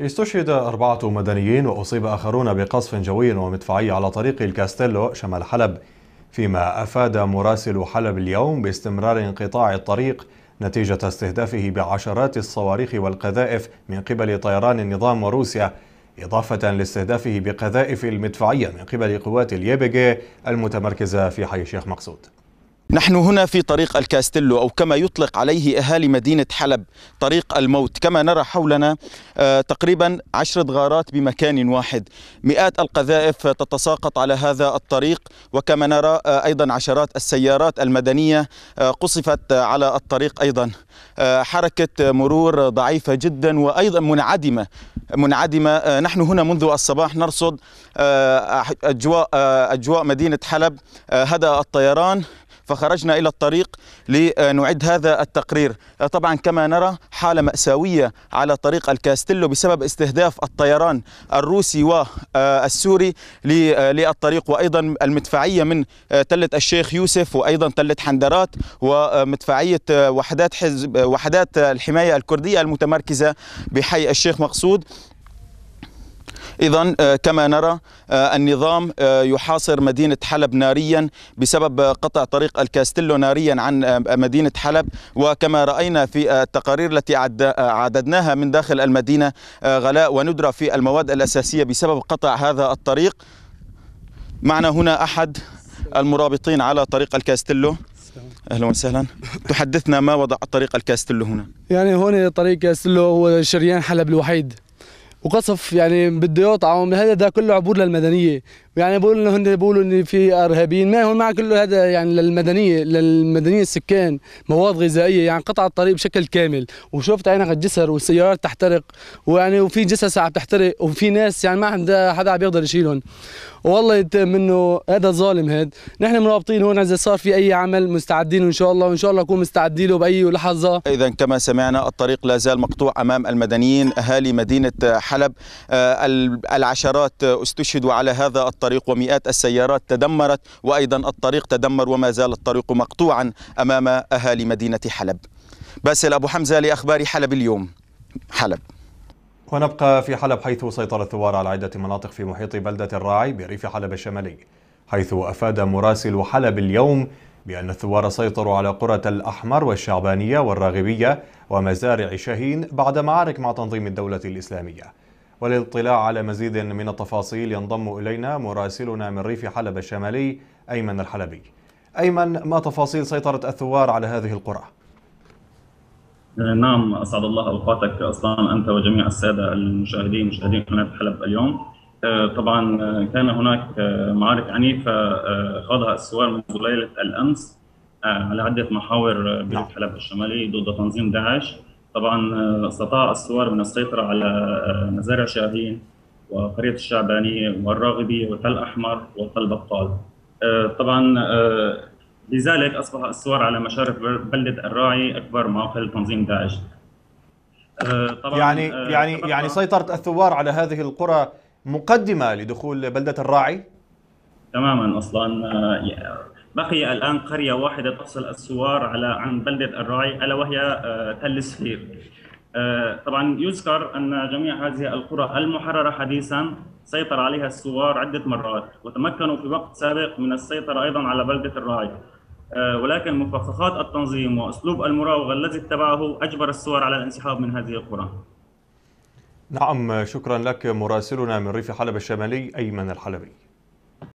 استشهد أربعة مدنيين وأصيب آخرون بقصف جوي ومدفعي على طريق الكاستيلو شمال حلب فيما أفاد مراسل حلب اليوم باستمرار انقطاع الطريق نتيجة استهدافه بعشرات الصواريخ والقذائف من قبل طيران النظام وروسيا إضافة لاستهدافه بقذائف المدفعية من قبل قوات اليبجي المتمركزة في حي الشيخ مقصود نحن هنا في طريق الكاستيلو أو كما يطلق عليه أهالي مدينة حلب طريق الموت كما نرى حولنا آه، تقريبا عشرة غارات بمكان واحد مئات القذائف تتساقط على هذا الطريق وكما نرى آه، أيضا عشرات السيارات المدنية آه، قصفت على الطريق أيضا حركة مرور ضعيفة جدا وأيضا منعدمة منعدمة نحن هنا منذ الصباح نرصد أجواء, أجواء مدينة حلب هدأ الطيران فخرجنا إلى الطريق لنعد هذا التقرير طبعا كما نرى حالة مأساوية على طريق الكاستيلو بسبب استهداف الطيران الروسي والسوري للطريق وأيضا المدفعية من تلة الشيخ يوسف وأيضا تلة حندرات ومدفعية وحدات, حزب وحدات الحماية الكردية المتمركزة بحي الشيخ مقصود إذا آه، كما نرى آه، النظام آه، يحاصر مدينة حلب ناريا بسبب قطع طريق الكاستيلو ناريا عن مدينة حلب وكما رأينا في التقارير التي عددناها من داخل المدينة غلاء وندرة في المواد الأساسية بسبب قطع هذا الطريق معنا هنا أحد المرابطين على طريق الكاستيلو اهلا وسهلا تحدثنا ما وضع طريق الكاستيلو هنا يعني هون طريق الكاستلو هو شريان حلب الوحيد وقصف يعني بالضياط هذا ده كله عبور للمدنيه يعني بقول انه بيقولوا ان في ارهابيين ما هو مع كل هذا يعني للمدنيه للمدنيه السكان مواد غذائيه يعني قطع الطريق بشكل كامل وشفت عينك الجسر والسيارات تحترق ويعني وفي جثث عم تحترق وفي ناس يعني ما عندها حدا عم يقدر يشيلهم والله يتم انه هذا ظالم هذا نحن مرابطين هون اذا صار في اي عمل مستعدين ان شاء الله وان شاء الله نكون مستعدين له باي لحظه اذا كما سمعنا الطريق لا زال مقطوع امام المدنيين اهالي مدينه حلب آه، العشرات استشهدوا على هذا الطريق الطريق ومئات السيارات تدمرت وأيضا الطريق تدمر وما زال الطريق مقطوعا أمام أهالي مدينة حلب باسل أبو حمزة لأخبار حلب اليوم حلب ونبقى في حلب حيث سيطر الثوار على عدة مناطق في محيط بلدة الراعي بريف حلب الشمالي حيث أفاد مراسل حلب اليوم بأن الثوار سيطروا على قرى الأحمر والشعبانية والراغبية ومزارع شاهين بعد معارك مع تنظيم الدولة الإسلامية وللاطلاع على مزيد من التفاصيل ينضم إلينا مراسلنا من ريف حلب الشمالي أيمن الحلبي أيمن ما تفاصيل سيطرة الثوار على هذه القرى؟ آه، نعم أسعد الله أوقاتك أصلا أنت وجميع السادة المشاهدين مشاهدين قناة حلب اليوم آه، طبعا آه، كان هناك معارك عنيفة خاضها الثوار منذ ليلة الأمس على عدة محاور نعم. بريف حلب الشمالي ضد تنظيم داعش طبعا آه، استطاع الثوار من السيطرة على آه، مزارع شاهين وقرية الشعبانية والراغبية وتل أحمر وتل بقال آه، طبعا لذلك أصبح الثوار على مشارف بلدة الراعي أكبر معقل تنظيم داعش طبعا يعني يعني يعني سيطرة الثوار على هذه القرى مقدمة لدخول بلدة الراعي تماما اصلا بقي الآن قرية واحدة تفصل السوار على عن بلدة الراعي ألا وهي آه، تل سفير آه، طبعا يذكر أن جميع هذه القرى المحررة حديثا سيطر عليها السوار عدة مرات وتمكنوا في وقت سابق من السيطرة أيضا على بلدة الراعي آه، ولكن مفخخات التنظيم وأسلوب المراوغة الذي اتبعه أجبر السوار على الانسحاب من هذه القرى نعم شكرا لك مراسلنا من ريف حلب الشمالي أيمن الحلبي